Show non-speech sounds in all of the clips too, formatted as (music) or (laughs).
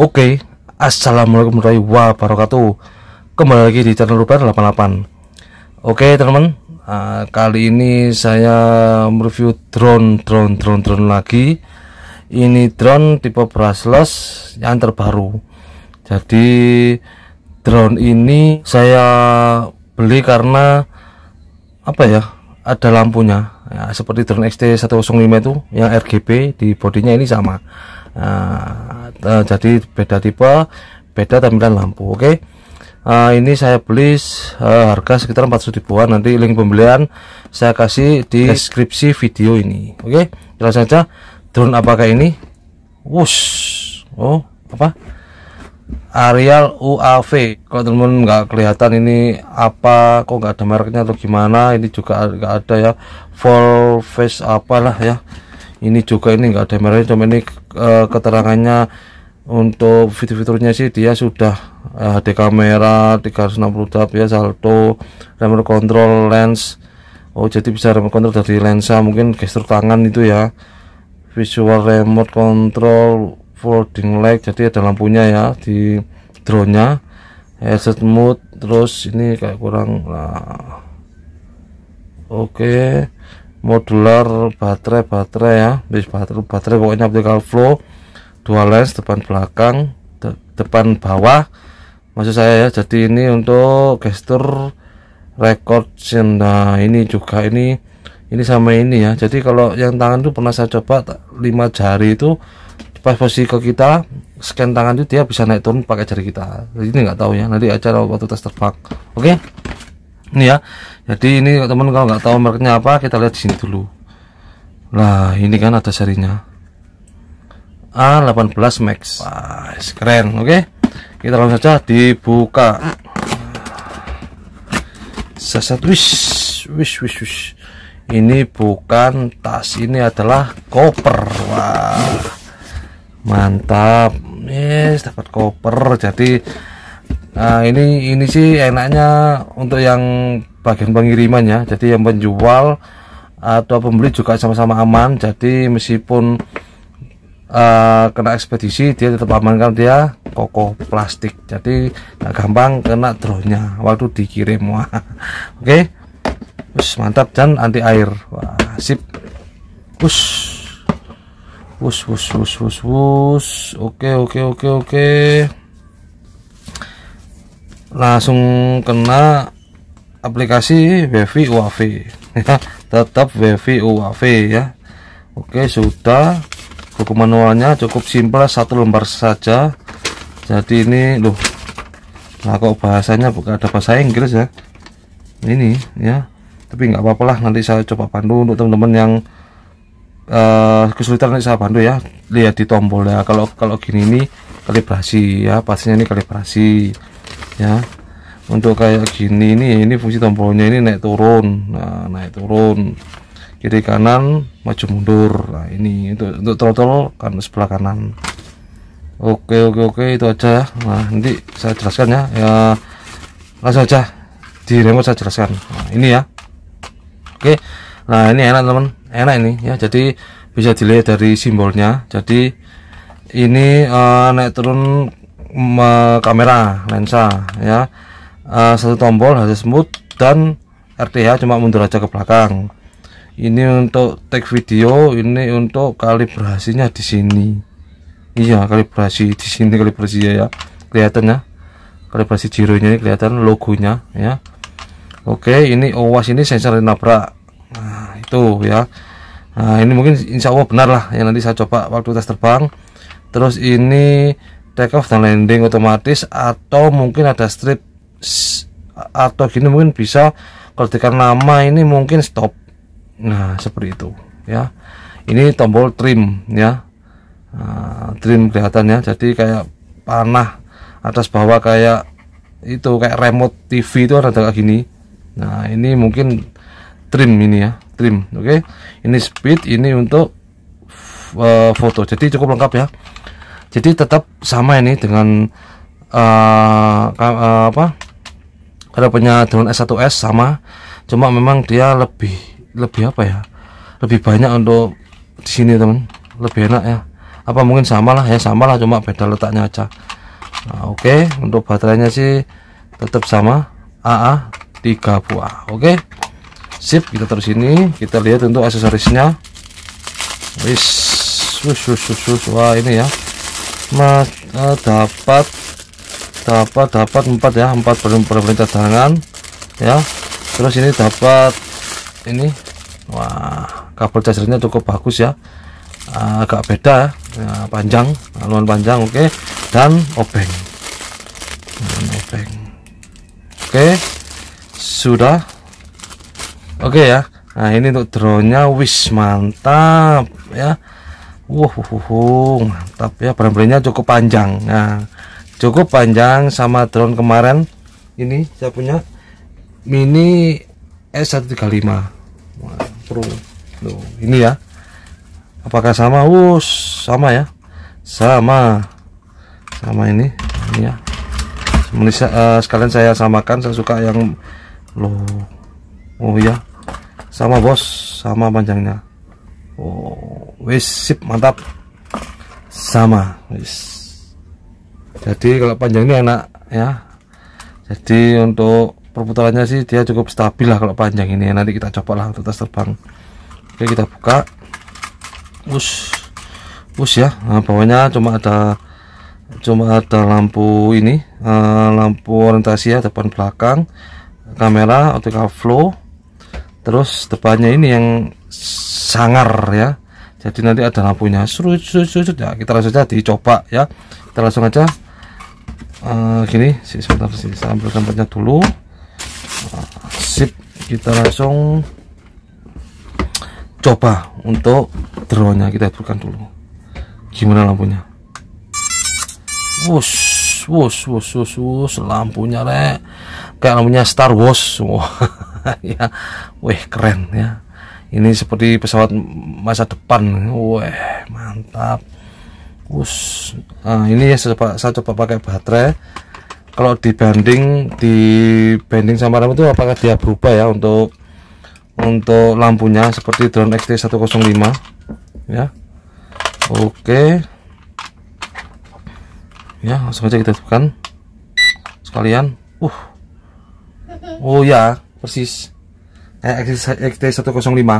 Oke, okay. assalamualaikum warahmatullahi wabarakatuh. Kembali lagi di channel Rupiah 88. Oke okay, teman, uh, kali ini saya mereview drone, drone, drone, drone lagi. Ini drone tipe brushless yang terbaru. Jadi drone ini saya beli karena apa ya? Ada lampunya. Ya, seperti drone XT105 itu yang RGB di bodinya ini sama Nah, uh, jadi beda tipe, beda tampilan lampu. Oke. Okay? Uh, ini saya beli uh, harga sekitar 400 ribuan. Nanti link pembelian saya kasih di deskripsi video ini. Oke. Okay? Jelas saja drone apakah ini? Wush. Oh, apa? Arial UAV. Kalau teman-teman nggak kelihatan ini apa, kok nggak ada mereknya atau gimana? Ini juga nggak ada ya. Full face apalah ya. Ini juga ini nggak ada mereknya, cuma ini uh, keterangannya untuk fitur-fiturnya sih dia sudah uh, eh, HD kamera 360 derajat ya salto remote control lens oh jadi bisa remote control dari lensa mungkin gestur tangan itu ya visual remote control folding light jadi ada lampunya ya di drone nya headset mode terus ini kayak kurang lah oke okay modular baterai-baterai ya bis baterai baterai pokoknya optical flow dual lens depan belakang de depan bawah maksud saya ya jadi ini untuk gesture record nah ini juga ini ini sama ini ya jadi kalau yang tangan itu pernah saya coba 5 jari itu pas posisi ke kita scan tangan itu dia bisa naik turun pakai jari kita jadi ini nggak tahu ya nanti acara waktu tes terpak oke okay? ini ya jadi ini teman kalau nggak tahu mereknya apa kita lihat di sini dulu nah ini kan ada serinya A18 Max Wah, keren oke okay? kita langsung saja dibuka sesat wish wish wish wish ini bukan tas ini adalah koper wah mantap yes dapat koper jadi nah ini ini sih enaknya untuk yang bagian pengiriman ya jadi yang penjual atau pembeli juga sama-sama aman jadi meskipun uh, kena ekspedisi dia tetap aman kan dia kokoh plastik jadi nah, gampang kena drone-nya waktu dikirim wah (laughs) oke okay. mantap dan anti air wah sip bus, bus, bus, bus, bus, bus. Oke oke oke oke. Langsung kena aplikasi WiFi UAV ya tetap WiFi UAV ya Oke sudah buku manualnya cukup simpel satu lembar saja jadi ini loh nah kok bahasanya bukan ada bahasa Inggris ya ini ya tapi nggak apa-apa lah nanti saya coba pandu untuk teman-teman yang uh, kesulitan nanti saya pandu ya lihat di tombol ya kalau kalau gini ini kalibrasi ya pastinya ini kalibrasi ya untuk kayak gini ini ya ini fungsi tombolnya ini naik turun nah naik turun kiri kanan maju mundur nah ini untuk untuk throttle kan sebelah kanan oke oke oke itu aja ya nah nanti saya jelaskan ya ya langsung aja di remote saya jelaskan nah, ini ya oke nah ini enak teman enak ini ya jadi bisa dilihat dari simbolnya jadi ini uh, naik turun kamera lensa ya Eh, satu tombol harus smooth dan RTH cuma mundur aja ke belakang ini untuk take video ini untuk kalibrasinya di sini iya kalibrasi di sini kalibrasi ya, ya. kelihatannya kalibrasi jironya ini kelihatan logonya ya Oke ini OWAS ini sensor nabrak nah itu ya Nah, ini mungkin insya Allah benar lah yang nanti saya coba waktu tes terbang. Terus ini take off dan landing otomatis atau mungkin ada strip atau gini mungkin bisa ketikan nama ini mungkin stop nah seperti itu ya ini tombol trim ya uh, trim kelihatan ya jadi kayak panah atas bawah kayak itu kayak remote TV itu ada kayak gini nah ini mungkin trim ini ya trim oke okay? ini speed ini untuk uh, foto jadi cukup lengkap ya jadi tetap sama ini dengan uh, uh, apa kalau punya dengan S1S sama cuma memang dia lebih lebih apa ya lebih banyak untuk di sini teman lebih enak ya apa mungkin samalah ya samalah cuma beda letaknya aja nah, oke okay. untuk baterainya sih tetap sama AA 3 buah oke okay. sip kita terus ini kita lihat untuk aksesorisnya wis wis wis wis wah ini ya mas eh, dapat dapat dapat 4 ya 4 perintah tangan, ya terus ini dapat ini wah kabel chargernya cukup bagus ya eh, agak beda ya, ya panjang aluan panjang oke dan obeng dan obeng oke sudah oke ya nah ini untuk drone-nya wis mantap ya Wuh, wow, mantap ya brand-brandnya cukup panjang nah cukup panjang sama drone kemarin ini saya punya mini S135 Wah, Pro Loh, ini ya apakah sama wush sama ya sama sama ini ini ya Melisa, uh, eh, sekalian saya samakan saya suka yang loh oh ya sama bos sama panjangnya oh wis sip mantap sama wis jadi kalau panjang ini enak ya jadi untuk perputarannya sih dia cukup stabil lah kalau panjang ini nanti kita coba lah untuk tes terbang oke kita buka us us ya nah, bawahnya cuma ada cuma ada lampu ini uh, lampu orientasi ya depan belakang kamera optical flow terus depannya ini yang sangar ya jadi nanti ada lampunya suruh suruh suruh ya kita langsung aja dicoba ya kita langsung aja uh, gini sebentar sih saya ambil tempatnya dulu uh, sip kita langsung coba untuk drone-nya kita hidupkan dulu gimana lampunya wush wush wush wush wush lampunya rek kayak lampunya Star Wars wow. (laughs) ya weh keren ya ini seperti pesawat masa depan weh mantap Us, nah, ini saya coba pakai baterai. Kalau dibanding dibanding sama RAM itu apakah dia berubah ya untuk untuk lampunya seperti drone XT105 ya. Oke. Ya, langsung aja kita tekan. Sekalian. Uh. Oh ya, persis. Eh, XT105.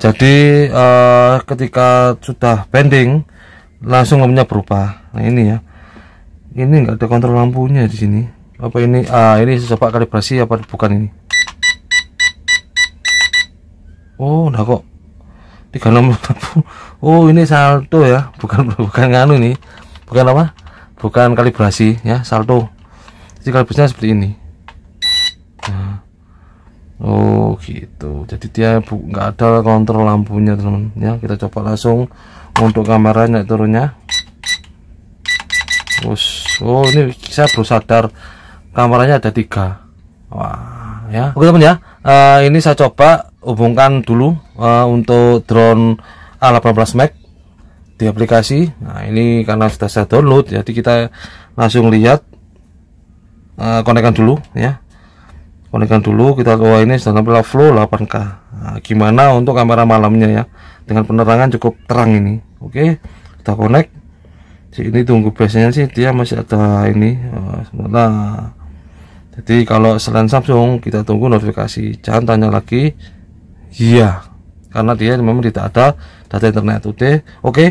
Jadi eh, ketika sudah pending langsung lampunya berubah nah ini ya ini enggak ada kontrol lampunya di sini apa ini ah ini coba kalibrasi apa bukan ini oh nah kok lampu. oh ini salto ya bukan bukan nganu ini. bukan apa bukan kalibrasi ya salto jadi kalibrasinya seperti ini nah. oh gitu jadi dia nggak ada kontrol lampunya teman ya kita coba langsung untuk kameranya turunnya oh ini saya baru sadar kameranya ada tiga wah ya oke teman ya uh, ini saya coba hubungkan dulu uh, untuk drone A18 Max di aplikasi nah ini karena sudah saya download jadi kita langsung lihat uh, dulu ya konekkan dulu kita wah ini sudah flow 8K nah, gimana untuk kamera malamnya ya dengan penerangan cukup terang ini oke okay, kita connect ini tunggu biasanya sih dia masih ada ini oh, jadi kalau selain Samsung kita tunggu notifikasi jangan tanya lagi iya karena dia memang tidak ada data internet oke okay.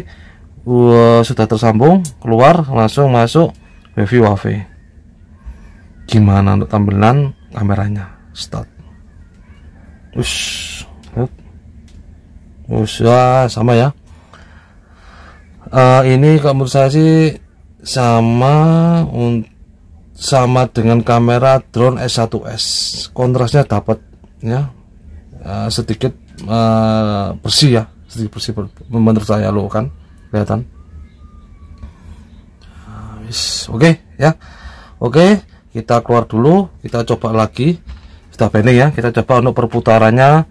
uh, eh, sudah tersambung keluar langsung masuk wifi Wave. gimana untuk tampilan kameranya start Ush. Ush, ya, sama ya. Uh, ini kalau menurut saya sih sama sama dengan kamera drone S1S. Kontrasnya dapat ya. Uh, sedikit uh, bersih ya, sedikit bersih menurut saya lo kan kelihatan. Uh, Oke okay, ya. Oke, okay, kita keluar dulu, kita coba lagi kita ini ya kita coba untuk perputarannya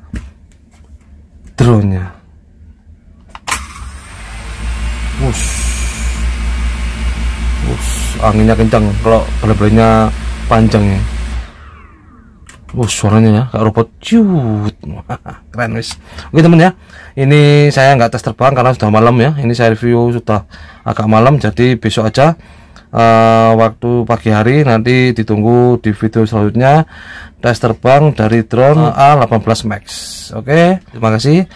drone nya wush wush anginnya kencang kalau bener-benernya panjang ya wush suaranya ya kayak robot ciut (laughs) keren wis oke temen ya ini saya nggak tes terbang karena sudah malam ya ini saya review sudah agak malam jadi besok aja uh, waktu pagi hari nanti ditunggu di video selanjutnya tes terbang dari drone A18 ah. Max oke okay, terima kasih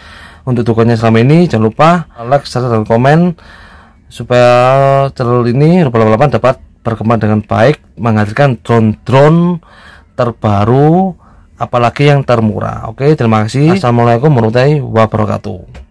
untuk dukungannya selama ini jangan lupa like, share, dan komen supaya channel ini Rupa 88 dapat berkembang dengan baik menghasilkan drone-drone terbaru apalagi yang termurah oke okay, terima kasih Assalamualaikum warahmatullahi wabarakatuh